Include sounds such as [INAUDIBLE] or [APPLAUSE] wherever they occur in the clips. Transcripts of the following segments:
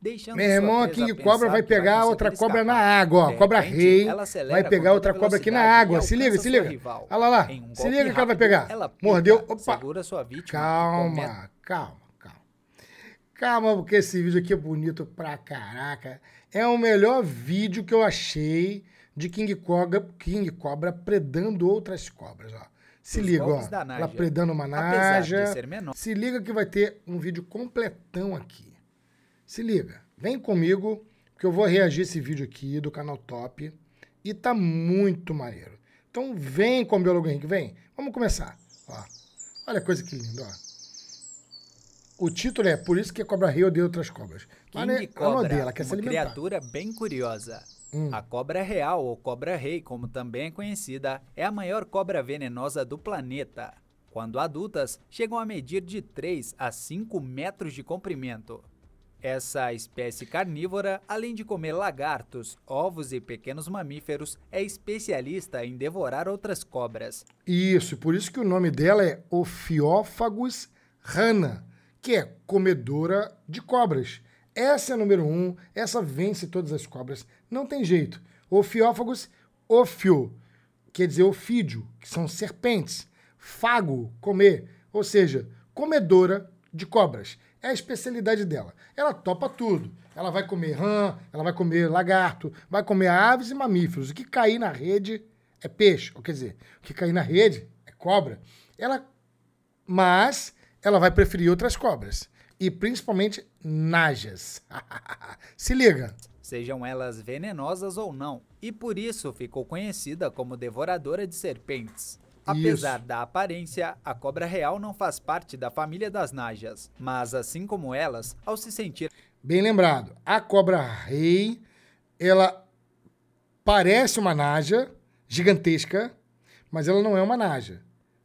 deixando Meu irmão, a King Cobra vai pegar outra cobra escapar. na água, ó. cobra rei. vai pegar outra cobra aqui na água. Se liga, se liga. Rival. Olha lá, lá. Um se liga que ela vai pegar. Ela pica, Mordeu. Opa. Vítima, calma, calma, calma. Calma, porque esse vídeo aqui é bonito pra caraca. É o melhor vídeo que eu achei de King Cobra, King Cobra predando outras cobras, ó. Se Os liga, ó. Ela predando uma naja. Menor, se liga que vai ter um vídeo completão aqui. Se liga, vem comigo que eu vou reagir esse vídeo aqui do canal Top e tá muito maneiro. Então vem com o biólogo Henrique, vem. Vamos começar. Ó. Olha a coisa que linda, ó. O título é Por isso que a cobra rei odeia outras cobras. King Mas, é- é cobra, odeia, ela quer uma se criatura bem curiosa. Hum. A cobra é real, ou cobra rei, como também é conhecida, é a maior cobra venenosa do planeta. Quando adultas, chegam a medir de 3 a 5 metros de comprimento. Essa espécie carnívora, além de comer lagartos, ovos e pequenos mamíferos, é especialista em devorar outras cobras. Isso, por isso que o nome dela é Ophiophagus rana, que é comedora de cobras. Essa é a número um, essa vence todas as cobras. Não tem jeito. Ophiophagus, ofio, quer dizer ofídio, que são serpentes. Fago, comer, ou seja, comedora de cobras é a especialidade dela. Ela topa tudo. Ela vai comer rã, ela vai comer lagarto, vai comer aves e mamíferos. O que cair na rede é peixe, ou quer dizer, o que cair na rede é cobra. Ela, mas ela vai preferir outras cobras e principalmente najas. [LAUGHS] Se liga. Sejam elas venenosas ou não, e por isso ficou conhecida como devoradora de serpentes. Apesar Isso. da aparência, a cobra real não faz parte da família das nájias. mas assim como elas, ao se sentir. Bem lembrado, a cobra rei, ela parece uma naja gigantesca, mas ela não é uma naja.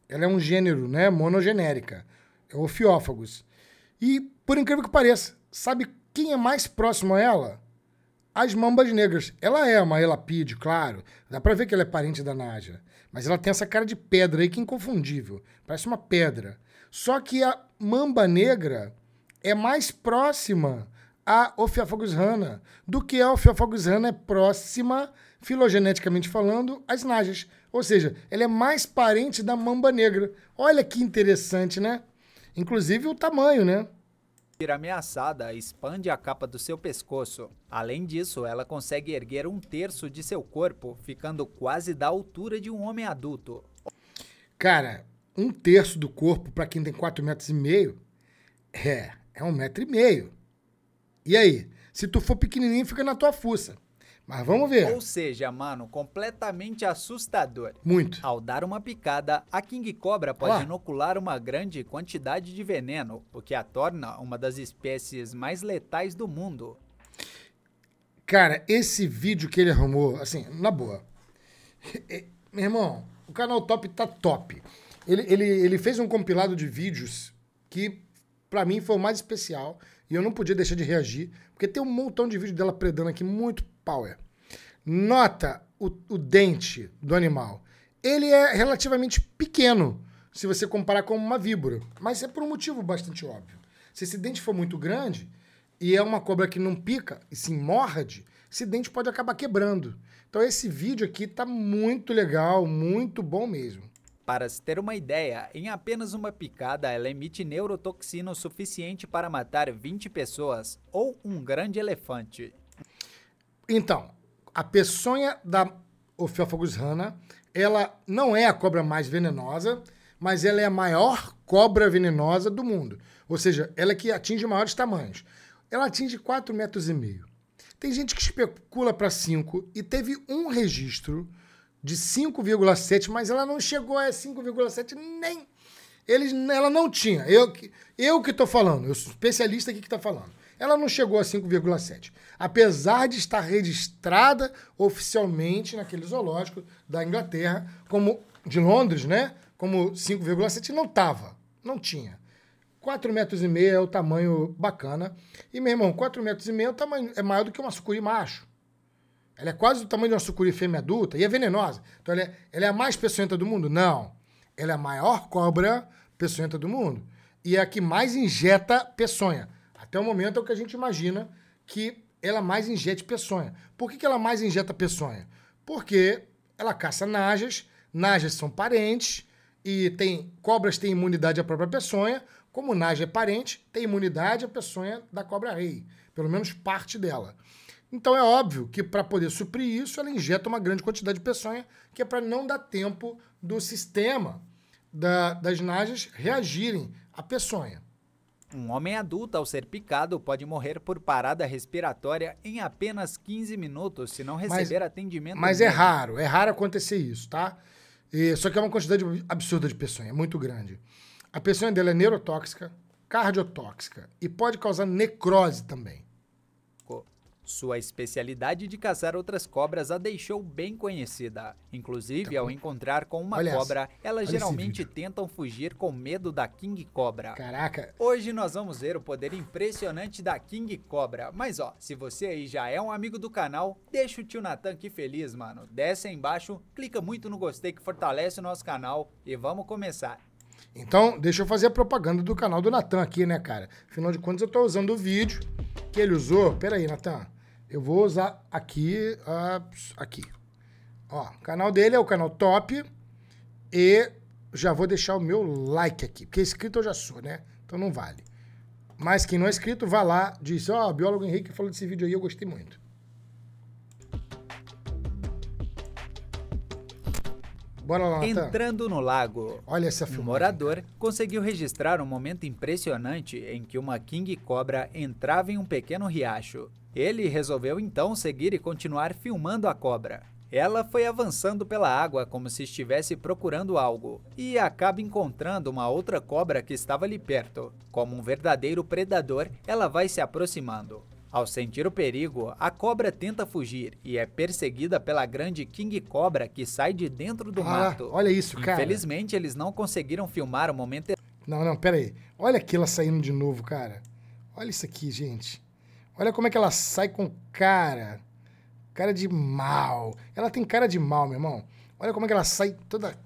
Ela é um gênero, né? Monogenérica. É ofiófagos. E, por incrível que pareça, sabe quem é mais próximo a ela? as mambas negras. Ela é uma elapide, claro. Dá pra ver que ela é parente da Naja. Mas ela tem essa cara de pedra aí que é inconfundível. Parece uma pedra. Só que a mamba negra é mais próxima a Ophiophagus rana do que a Ophiophagus rana é próxima, filogeneticamente falando, às Najas. Ou seja, ela é mais parente da mamba negra. Olha que interessante, né? Inclusive o tamanho, né? sentir ameaçada, expande a capa do seu pescoço. Além disso, ela consegue erguer um terço de seu corpo, ficando quase da altura de um homem adulto. Cara, um terço do corpo para quem tem 4 metros e meio é, é um metro e meio. E aí? Se tu for pequenininho, fica na tua fuça. Mas vamos ver. Ou seja, mano, completamente assustador. Muito. Ao dar uma picada, a King Cobra pode inocular uma grande quantidade de veneno, o que a torna uma das espécies mais letais do mundo. Cara, esse vídeo que ele arrumou, assim, na boa. Meu irmão, o canal Top tá top. Ele, ele, ele fez um compilado de vídeos que, para mim, foi o mais especial e eu não podia deixar de reagir, porque tem um montão de vídeo dela predando aqui, muito power. É. Nota o, o dente do animal. Ele é relativamente pequeno, se você comparar com uma víbora. Mas é por um motivo bastante óbvio. Se esse dente for muito grande, e é uma cobra que não pica e se morde, esse dente pode acabar quebrando. Então esse vídeo aqui tá muito legal, muito bom mesmo. Para se ter uma ideia, em apenas uma picada ela emite neurotoxina o suficiente para matar 20 pessoas ou um grande elefante. Então, a peçonha da Ophiophagus rana, ela não é a cobra mais venenosa, mas ela é a maior cobra venenosa do mundo. Ou seja, ela é que atinge maiores tamanhos. Ela atinge 4 metros e meio. Tem gente que especula para 5 e teve um registro de 5,7, mas ela não chegou a 5,7 nem. Eles, ela não tinha. Eu, eu que estou falando, eu sou especialista aqui que está falando. Ela não chegou a 5,7. Apesar de estar registrada oficialmente naquele zoológico da Inglaterra, como de Londres, né? Como 5,7, não tava. Não tinha. 4 metros e meio é o tamanho bacana. E, meu irmão, 4,5 metros e meio é, o tamanho, é maior do que uma sucuri macho. Ela é quase do tamanho de uma sucuri fêmea adulta e é venenosa. Então ela é, ela é a mais peçonhenta do mundo? Não. Ela é a maior cobra peçonhenta do mundo. E é a que mais injeta peçonha. Até o momento é o que a gente imagina que ela mais injeta peçonha. Por que, que ela mais injeta peçonha? Porque ela caça najas, najas são parentes, e tem cobras têm imunidade à própria peçonha. Como naja é parente, tem imunidade à peçonha da cobra rei. Pelo menos parte dela. Então é óbvio que para poder suprir isso, ela injeta uma grande quantidade de peçonha, que é para não dar tempo do sistema da, das najas reagirem à peçonha. Um homem adulto, ao ser picado, pode morrer por parada respiratória em apenas 15 minutos se não receber mas, atendimento. Mas mesmo. é raro, é raro acontecer isso, tá? E, só que é uma quantidade absurda de peçonha, é muito grande. A peçonha dela é neurotóxica, cardiotóxica e pode causar necrose também. Sua especialidade de caçar outras cobras a deixou bem conhecida. Inclusive, tá ao encontrar com uma Olha cobra, essa. elas Olha geralmente tentam fugir com medo da King Cobra. Caraca! Hoje nós vamos ver o poder impressionante da King Cobra. Mas ó, se você aí já é um amigo do canal, deixa o tio Natan aqui feliz, mano. Desce aí embaixo, clica muito no gostei que fortalece o nosso canal e vamos começar. Então, deixa eu fazer a propaganda do canal do Natan aqui, né, cara? Afinal de contas, eu tô usando o vídeo que ele usou. Pera aí, Natan. Eu vou usar aqui, ah, aqui. Ó, o canal dele é o canal top e já vou deixar o meu like aqui, porque inscrito eu já sou, né? Então não vale. Mas quem não é inscrito, vá lá, diz, ó, oh, biólogo Henrique falou desse vídeo aí, eu gostei muito. Bora lá, Entrando no lago. Olha essa filmagem. Um morador cara. conseguiu registrar um momento impressionante em que uma king cobra entrava em um pequeno riacho. Ele resolveu então seguir e continuar filmando a cobra. Ela foi avançando pela água como se estivesse procurando algo e acaba encontrando uma outra cobra que estava ali perto. Como um verdadeiro predador, ela vai se aproximando. Ao sentir o perigo, a cobra tenta fugir e é perseguida pela grande King Cobra que sai de dentro do ah, mato. Olha isso, cara. Infelizmente, eles não conseguiram filmar o momento. Não, não, pera aí. Olha aquilo saindo de novo, cara. Olha isso aqui, gente. Olha como é que ela sai com cara. Cara de mal. Ela tem cara de mal, meu irmão. Olha como é que ela sai toda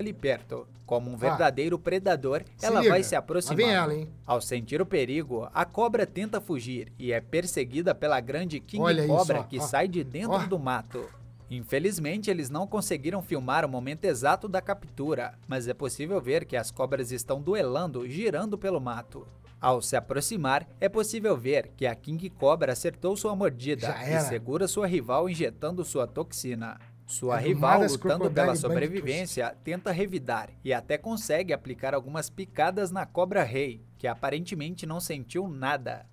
ali perto. Como um ah, verdadeiro ah, predador, ela liga. vai se aproximando. Ela, Ao sentir o perigo, a cobra tenta fugir e é perseguida pela grande king Olha cobra isso, que sai de dentro do mato. Infelizmente, eles não conseguiram filmar o momento exato da captura, mas é possível ver que as cobras estão duelando, girando pelo mato. Ao se aproximar, é possível ver que a King Cobra acertou sua mordida e segura sua rival injetando sua toxina. Sua é rival, lutando pela sobrevivência, tenta revidar e até consegue aplicar algumas picadas na cobra rei, que aparentemente não sentiu nada.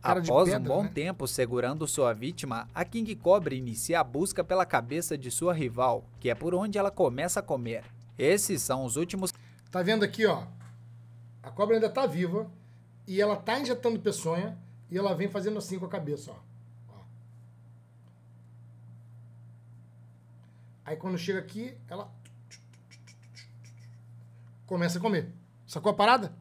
Cara Após pedra, um bom né? tempo segurando sua vítima, a King Cobra inicia a busca pela cabeça de sua rival, que é por onde ela começa a comer. Esses são os últimos. Tá vendo aqui, ó? A cobra ainda tá viva e ela tá injetando peçonha e ela vem fazendo assim com a cabeça, ó. Aí quando chega aqui, ela começa a comer. Sacou a parada?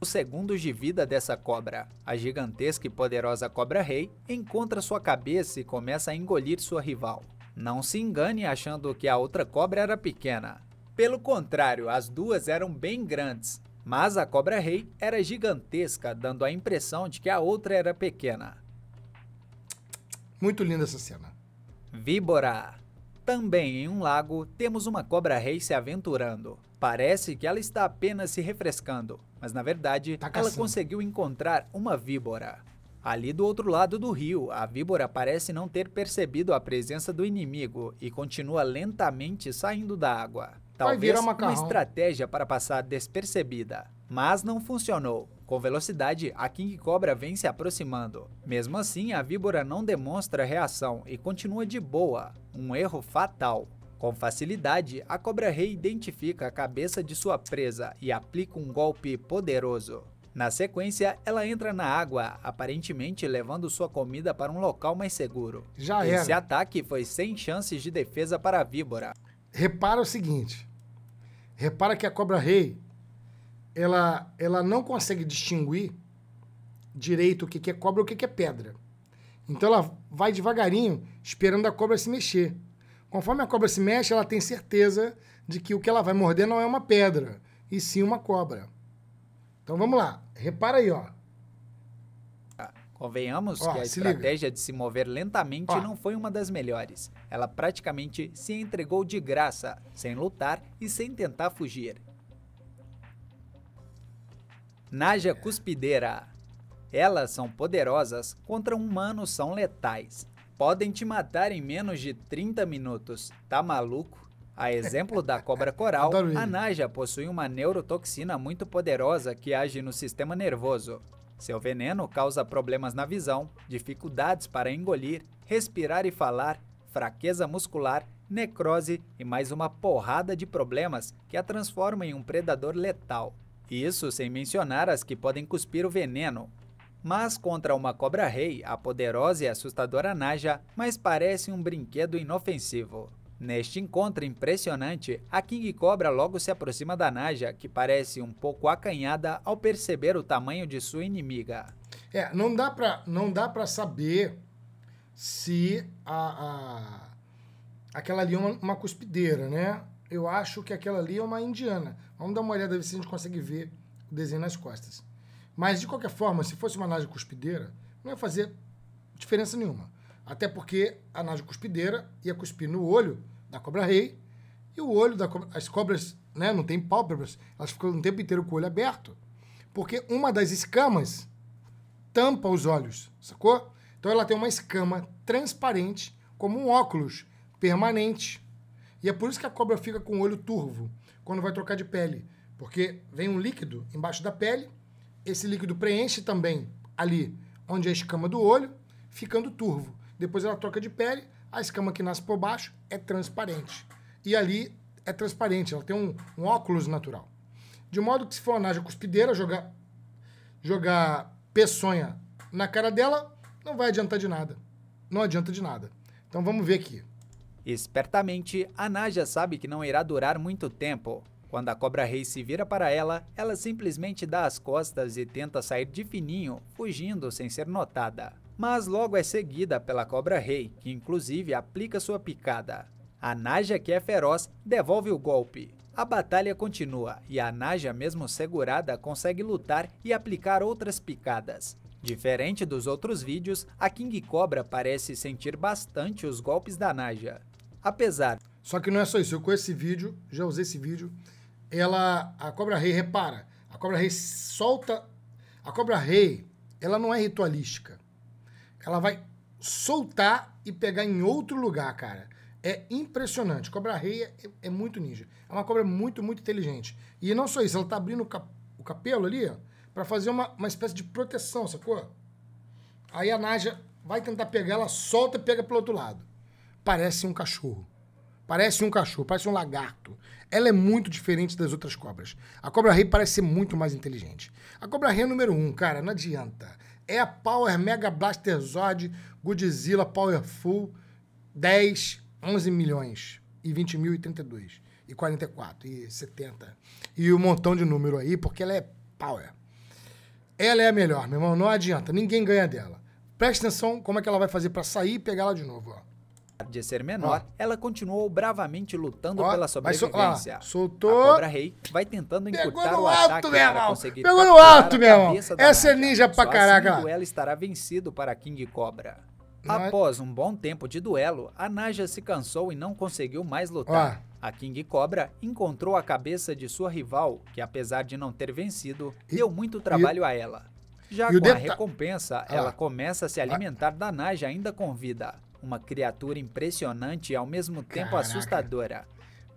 Os segundos de vida dessa cobra, a gigantesca e poderosa cobra-rei, encontra sua cabeça e começa a engolir sua rival. Não se engane achando que a outra cobra era pequena. Pelo contrário, as duas eram bem grandes, mas a cobra-rei era gigantesca, dando a impressão de que a outra era pequena. Muito linda essa cena. Víbora também em um lago, temos uma cobra-rei se aventurando. Parece que ela está apenas se refrescando, mas na verdade, tá ela conseguiu encontrar uma víbora. Ali do outro lado do rio, a víbora parece não ter percebido a presença do inimigo e continua lentamente saindo da água. Talvez uma estratégia para passar despercebida mas não funcionou. Com velocidade, a King Cobra vem se aproximando. Mesmo assim, a víbora não demonstra reação e continua de boa, um erro fatal. Com facilidade, a Cobra Rei identifica a cabeça de sua presa e aplica um golpe poderoso. Na sequência, ela entra na água, aparentemente levando sua comida para um local mais seguro. Já era. Esse ataque foi sem chances de defesa para a víbora. Repara o seguinte: repara que a Cobra Rei ela, ela não consegue distinguir direito o que, que é cobra e o que, que é pedra. Então ela vai devagarinho esperando a cobra se mexer. Conforme a cobra se mexe, ela tem certeza de que o que ela vai morder não é uma pedra, e sim uma cobra. Então vamos lá, repara aí, ó. Ah, convenhamos ó, que a estratégia liga. de se mover lentamente ó. não foi uma das melhores. Ela praticamente se entregou de graça, sem lutar e sem tentar fugir. Naja Cuspideira. Elas são poderosas, contra humanos são letais. Podem te matar em menos de 30 minutos. Tá maluco? A exemplo da cobra coral, a Naja possui uma neurotoxina muito poderosa que age no sistema nervoso. Seu veneno causa problemas na visão, dificuldades para engolir, respirar e falar, fraqueza muscular, necrose e mais uma porrada de problemas que a transforma em um predador letal. Isso sem mencionar as que podem cuspir o veneno. Mas contra uma cobra-rei, a poderosa e assustadora Naja mais parece um brinquedo inofensivo. Neste encontro impressionante, a King Cobra logo se aproxima da Naja, que parece um pouco acanhada ao perceber o tamanho de sua inimiga. É, não dá pra, não dá pra saber se a, a aquela ali é uma, uma cuspideira, né? Eu acho que aquela ali é uma indiana. Vamos dar uma olhada ver se a gente consegue ver o desenho nas costas. Mas, de qualquer forma, se fosse uma nave cuspideira, não ia fazer diferença nenhuma. Até porque a nave cuspideira ia cuspir no olho da cobra-rei e o olho da cobra... As cobras né, não têm pálpebras, elas ficam o tempo inteiro com o olho aberto. Porque uma das escamas tampa os olhos, sacou? Então ela tem uma escama transparente, como um óculos permanente e é por isso que a cobra fica com o olho turvo quando vai trocar de pele. Porque vem um líquido embaixo da pele, esse líquido preenche também ali onde é a escama do olho, ficando turvo. Depois ela troca de pele, a escama que nasce por baixo é transparente. E ali é transparente, ela tem um, um óculos natural. De modo que se for a naja cuspideira, jogar, jogar peçonha na cara dela, não vai adiantar de nada. Não adianta de nada. Então vamos ver aqui. Espertamente, a Naja sabe que não irá durar muito tempo. Quando a Cobra Rei se vira para ela, ela simplesmente dá as costas e tenta sair de fininho, fugindo sem ser notada. Mas logo é seguida pela Cobra Rei, que inclusive aplica sua picada. A Naja, que é feroz, devolve o golpe. A batalha continua e a Naja, mesmo segurada, consegue lutar e aplicar outras picadas. Diferente dos outros vídeos, a King Cobra parece sentir bastante os golpes da Naja apesar. Só que não é só isso. Eu conheço esse vídeo, já usei esse vídeo. Ela, a cobra rei, repara, a cobra rei solta. A cobra rei, ela não é ritualística. Ela vai soltar e pegar em outro lugar, cara. É impressionante. Cobra rei é, é muito ninja. É uma cobra muito, muito inteligente. E não só isso, ela tá abrindo o, cap, o capelo ali, ó, pra fazer uma, uma espécie de proteção, sacou? Aí a Naja vai tentar pegar, ela solta e pega pelo outro lado parece um cachorro. Parece um cachorro, parece um lagarto. Ela é muito diferente das outras cobras. A cobra-rei parece ser muito mais inteligente. A cobra-rei é número um, cara, não adianta. É a Power Mega Blaster Zod Godzilla Powerful 10, 11 milhões e 20 mil e 32 e 44 e 70 e um montão de número aí, porque ela é power. Ela é a melhor, meu irmão, não adianta, ninguém ganha dela. Presta atenção como é que ela vai fazer para sair e pegar ela de novo, ó de ser menor, ela continuou bravamente lutando pela sobrevivência. Mas, soltou. A cobra rei vai tentando encurtar o ataque para conseguir Pegou no alto, meu irmão. Essa é ninja pra Só caraca. Assim, ela estará vencido para King Cobra. Após um bom tempo de duelo, a Naja se cansou e não conseguiu mais lutar. A King Cobra encontrou a cabeça de sua rival, que apesar de não ter vencido, e, deu muito trabalho e... a ela. Já com a recompensa, ela começa a se alimentar da Naja ainda com vida uma criatura impressionante e ao mesmo tempo Caraca. assustadora.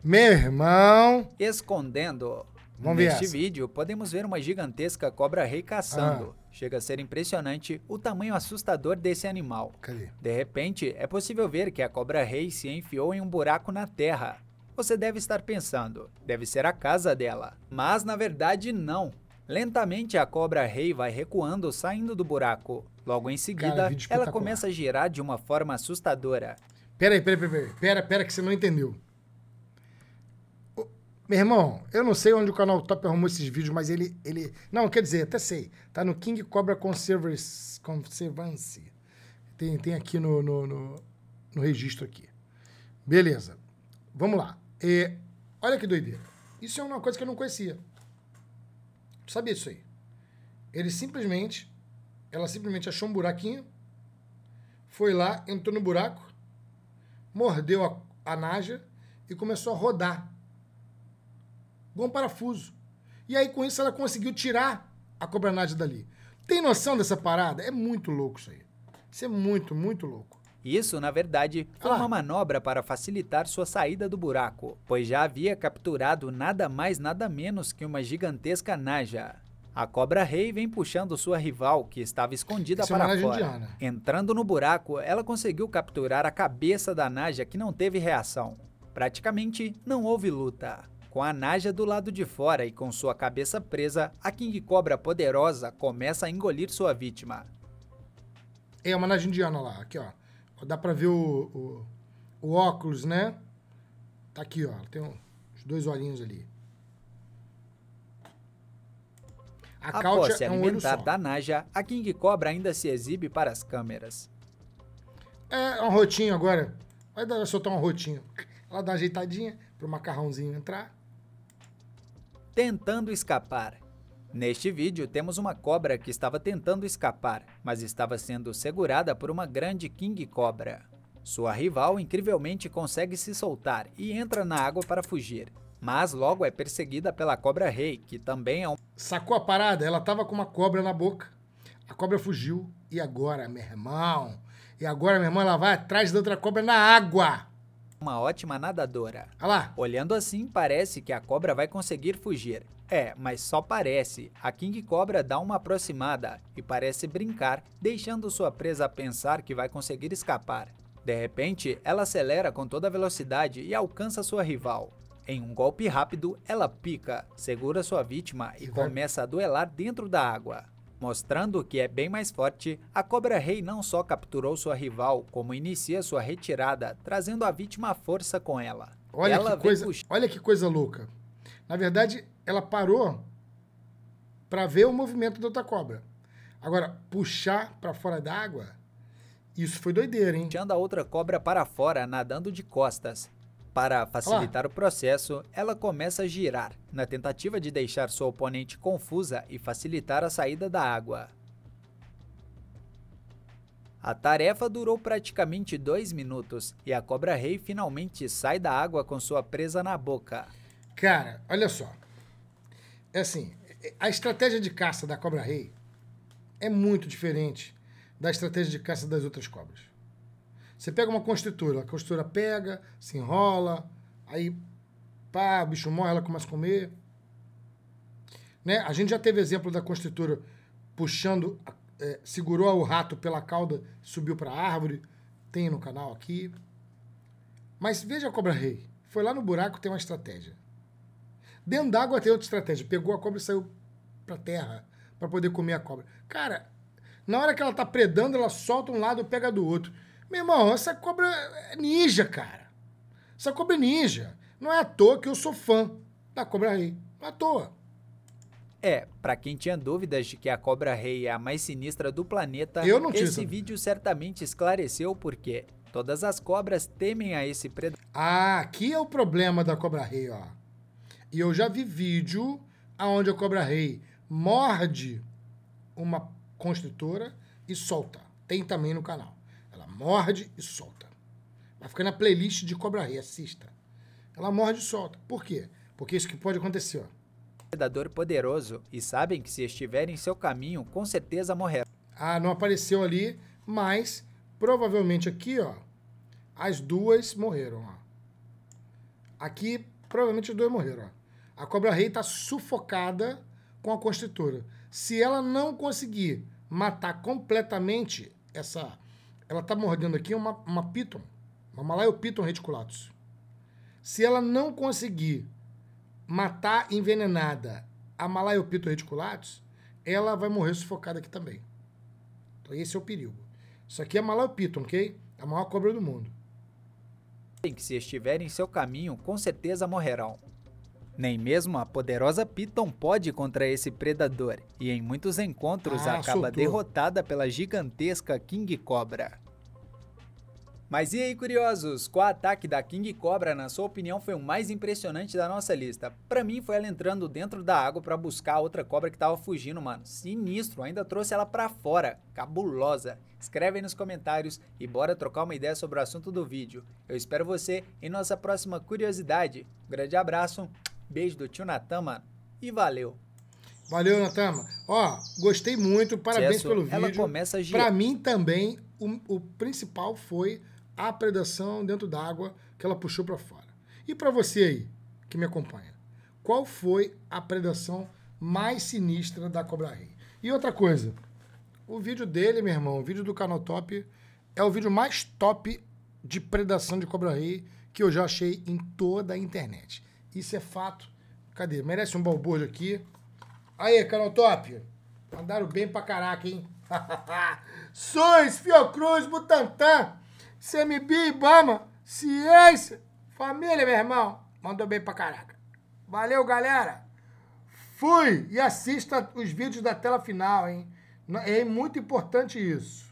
Meu irmão! Escondendo. Vamos Neste vídeo, podemos ver uma gigantesca cobra-rei caçando. Ah. Chega a ser impressionante o tamanho assustador desse animal. Cadê? De repente, é possível ver que a cobra-rei se enfiou em um buraco na terra. Você deve estar pensando, deve ser a casa dela. Mas, na verdade, não. Lentamente, a cobra-rei vai recuando, saindo do buraco. Logo em seguida, Cara, ela começa a girar de uma forma assustadora. Pera aí, pera, pera, pera, pera, pera que você não entendeu. Ô, meu irmão, eu não sei onde o canal Top arrumou esses vídeos, mas ele, ele... Não, quer dizer, até sei. Tá no King Cobra Conservancy. Tem, tem aqui no, no, no, no registro aqui. Beleza. Vamos lá. E, é, olha que doideira. Isso é uma coisa que eu não conhecia. Tu sabia disso aí? Ele simplesmente ela simplesmente achou um buraquinho, foi lá, entrou no buraco, mordeu a, a naja e começou a rodar. Igual um parafuso. E aí, com isso, ela conseguiu tirar a cobranagem dali. Tem noção dessa parada? É muito louco isso aí. Isso é muito, muito louco. Isso, na verdade, é foi ah. uma manobra para facilitar sua saída do buraco, pois já havia capturado nada mais nada menos que uma gigantesca naja. A cobra rei vem puxando sua rival, que estava escondida Essa é para é fora. Indiana. Né? Entrando no buraco, ela conseguiu capturar a cabeça da Naja, que não teve reação. Praticamente não houve luta. Com a Naja do lado de fora e com sua cabeça presa, a King Cobra poderosa começa a engolir sua vítima. É uma Naja indiana lá, aqui ó. Dá pra ver o, o, o óculos, né? Tá aqui ó, tem os dois olhinhos ali. A Após se é um da Naja, a King Cobra ainda se exibe para as câmeras. É, é um rotinho agora. Vai dar, soltar um rotinho. Ela dá uma ajeitadinha para o macarrãozinho entrar. Tentando escapar. Neste vídeo, temos uma cobra que estava tentando escapar, mas estava sendo segurada por uma grande King Cobra. Sua rival incrivelmente consegue se soltar e entra na água para fugir mas logo é perseguida pela cobra rei, que também é um. Sacou a parada? Ela tava com uma cobra na boca. A cobra fugiu. E agora, meu irmão? E agora, minha irmã, ela vai atrás da outra cobra na água. Uma ótima nadadora. Olha lá. Olhando assim, parece que a cobra vai conseguir fugir. É, mas só parece. A King Cobra dá uma aproximada e parece brincar, deixando sua presa pensar que vai conseguir escapar. De repente, ela acelera com toda velocidade e alcança sua rival. Em um golpe rápido, ela pica, segura sua vítima e começa a duelar dentro da água. Mostrando que é bem mais forte, a Cobra Rei não só capturou sua rival, como inicia sua retirada, trazendo a vítima à força com ela. Olha, ela que, coisa, olha que coisa louca. Na verdade, ela parou para ver o movimento da outra cobra. Agora, puxar para fora da água, isso foi doideira, hein? Puxando a outra cobra para fora, nadando de costas, para facilitar Olá. o processo, ela começa a girar, na tentativa de deixar sua oponente confusa e facilitar a saída da água. A tarefa durou praticamente dois minutos e a cobra rei finalmente sai da água com sua presa na boca. Cara, olha só. É assim, a estratégia de caça da cobra rei é muito diferente da estratégia de caça das outras cobras. Você pega uma constritora, a constritora pega, se enrola, aí pá, o bicho morre, ela começa a comer. Né? A gente já teve exemplo da constritora puxando, é, segurou o rato pela cauda, subiu para a árvore. Tem no canal aqui. Mas veja a cobra-rei. Foi lá no buraco, tem uma estratégia. Dentro d'água tem outra estratégia. Pegou a cobra e saiu para terra para poder comer a cobra. Cara, na hora que ela tá predando, ela solta um lado, pega do outro. Meu irmão, essa cobra é ninja, cara. Essa cobra é ninja. Não é à toa que eu sou fã da cobra rei. Não é à toa. É, para quem tinha dúvidas de que a Cobra Rei é a mais sinistra do planeta, esse vídeo certamente esclareceu porque Todas as cobras temem a esse predador. Ah, aqui é o problema da Cobra Rei, ó. E eu já vi vídeo aonde a Cobra Rei morde uma construtora e solta. Tem também no canal morde e solta. Vai ficar na playlist de Cobra Rei, assista. Ela morde e solta. Por quê? Porque isso que pode acontecer, ó. Predador poderoso e sabem que se estiver em seu caminho, com certeza morrerá. Ah, não apareceu ali, mas provavelmente aqui, ó, as duas morreram, ó. Aqui, provavelmente as duas morreram, ó. A Cobra Rei tá sufocada com a Constritora. Se ela não conseguir matar completamente essa ela está mordendo aqui uma, uma piton, uma malaiopiton reticulatus. Se ela não conseguir matar envenenada a malaiopiton reticulatus, ela vai morrer sufocada aqui também. Então esse é o perigo. Isso aqui é malaiopiton, ok? A maior cobra do mundo. Que se estiver em seu caminho, com certeza morrerão. Nem mesmo a poderosa Piton pode contra esse predador, e em muitos encontros ah, acaba soltou. derrotada pela gigantesca King Cobra. Mas e aí, curiosos? Qual ataque da King Cobra, na sua opinião, foi o mais impressionante da nossa lista? Para mim, foi ela entrando dentro da água para buscar a outra cobra que tava fugindo, mano. Sinistro, ainda trouxe ela para fora. Cabulosa. Escreve aí nos comentários e bora trocar uma ideia sobre o assunto do vídeo. Eu espero você em nossa próxima curiosidade. Um grande abraço Beijo do tio Natama E valeu. Valeu, Natama. Ó, gostei muito, parabéns Cesso, pelo vídeo. Ela começa a girar. Pra mim também, o, o principal foi a predação dentro d'água que ela puxou para fora. E para você aí, que me acompanha, qual foi a predação mais sinistra da Cobra Rei? E outra coisa, o vídeo dele, meu irmão, o vídeo do canal Top, é o vídeo mais top de predação de Cobra Rei que eu já achei em toda a internet. Isso é fato. Cadê? Merece um balbordo aqui. Aí, canal top. Mandaram bem pra caraca, hein? [LAUGHS] Sois, Fiocruz, Butantan, CMB, Ibama, Ciência, Família, meu irmão. Mandou bem pra caraca. Valeu, galera. Fui! E assista os vídeos da tela final, hein? É muito importante isso.